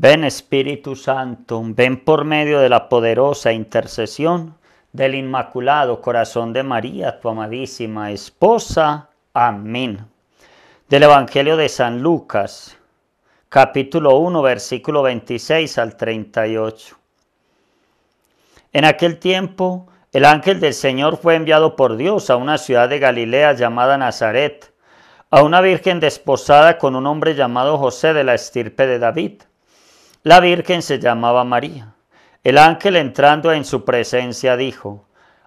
Ven Espíritu Santo, ven por medio de la poderosa intercesión del Inmaculado Corazón de María, tu amadísima esposa. Amén. Del Evangelio de San Lucas, capítulo 1, versículo 26 al 38. En aquel tiempo, el ángel del Señor fue enviado por Dios a una ciudad de Galilea llamada Nazaret, a una virgen desposada con un hombre llamado José de la estirpe de David la Virgen se llamaba María. El ángel entrando en su presencia dijo,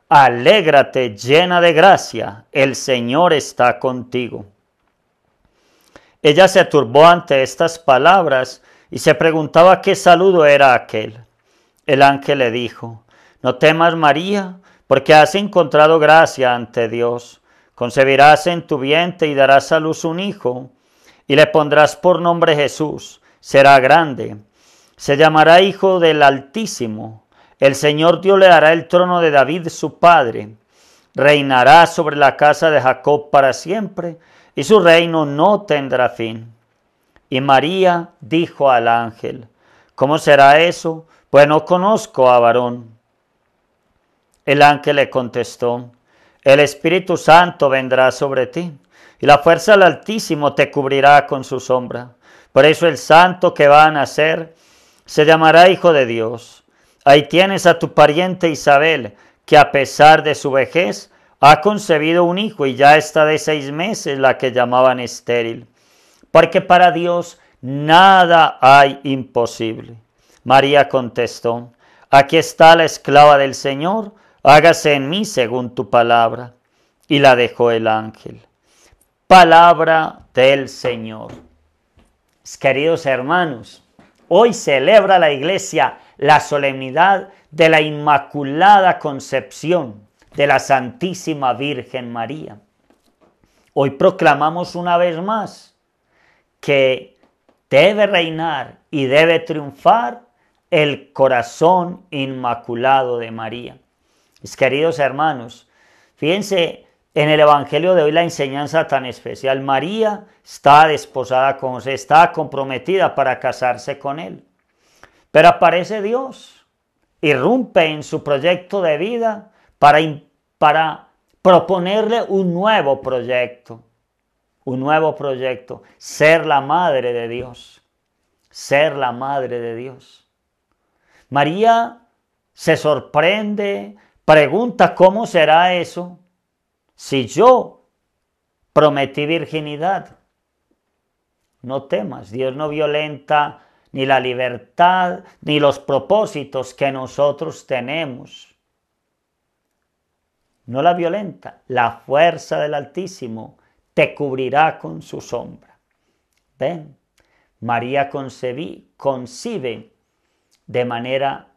Alégrate llena de gracia, el Señor está contigo. Ella se turbó ante estas palabras y se preguntaba qué saludo era aquel. El ángel le dijo, No temas María, porque has encontrado gracia ante Dios. Concebirás en tu vientre y darás a luz un hijo, y le pondrás por nombre Jesús. Será grande se llamará Hijo del Altísimo. El Señor Dios le dará el trono de David su padre. Reinará sobre la casa de Jacob para siempre, y su reino no tendrá fin. Y María dijo al ángel, ¿cómo será eso? Pues no conozco a varón. El ángel le contestó, el Espíritu Santo vendrá sobre ti, y la fuerza del Altísimo te cubrirá con su sombra. Por eso el santo que va a nacer se llamará hijo de Dios. Ahí tienes a tu pariente Isabel, que a pesar de su vejez ha concebido un hijo y ya está de seis meses la que llamaban estéril. Porque para Dios nada hay imposible. María contestó, aquí está la esclava del Señor, hágase en mí según tu palabra. Y la dejó el ángel. Palabra del Señor. Queridos hermanos, Hoy celebra la iglesia la solemnidad de la Inmaculada Concepción de la Santísima Virgen María. Hoy proclamamos una vez más que debe reinar y debe triunfar el corazón inmaculado de María. Mis queridos hermanos, fíjense en el Evangelio de hoy la enseñanza tan especial, María está desposada con José, está comprometida para casarse con él. Pero aparece Dios, irrumpe en su proyecto de vida para, para proponerle un nuevo proyecto, un nuevo proyecto, ser la madre de Dios, ser la madre de Dios. María se sorprende, pregunta cómo será eso, si yo prometí virginidad, no temas, Dios no violenta ni la libertad ni los propósitos que nosotros tenemos. No la violenta, la fuerza del Altísimo te cubrirá con su sombra. Ven, María concebí, concibe de manera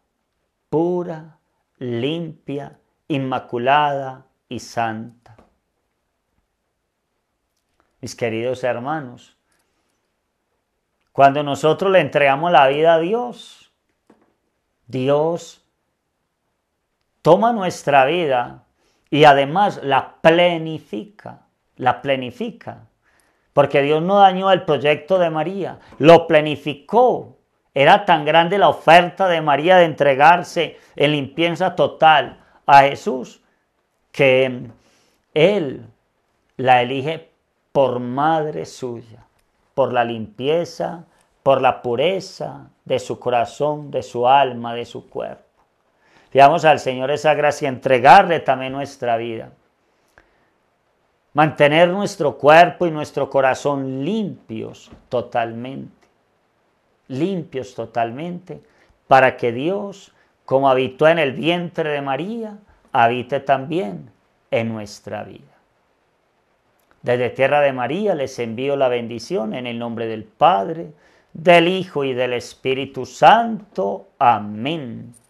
pura, limpia, inmaculada, santa. Mis queridos hermanos, cuando nosotros le entregamos la vida a Dios, Dios toma nuestra vida y además la plenifica, la plenifica. Porque Dios no dañó el proyecto de María, lo plenificó... Era tan grande la oferta de María de entregarse en limpieza total a Jesús que Él la elige por madre suya, por la limpieza, por la pureza de su corazón, de su alma, de su cuerpo. Pidamos al Señor esa gracia, entregarle también nuestra vida. Mantener nuestro cuerpo y nuestro corazón limpios totalmente, limpios totalmente, para que Dios, como habitó en el vientre de María, habite también en nuestra vida. Desde Tierra de María les envío la bendición en el nombre del Padre, del Hijo y del Espíritu Santo. Amén.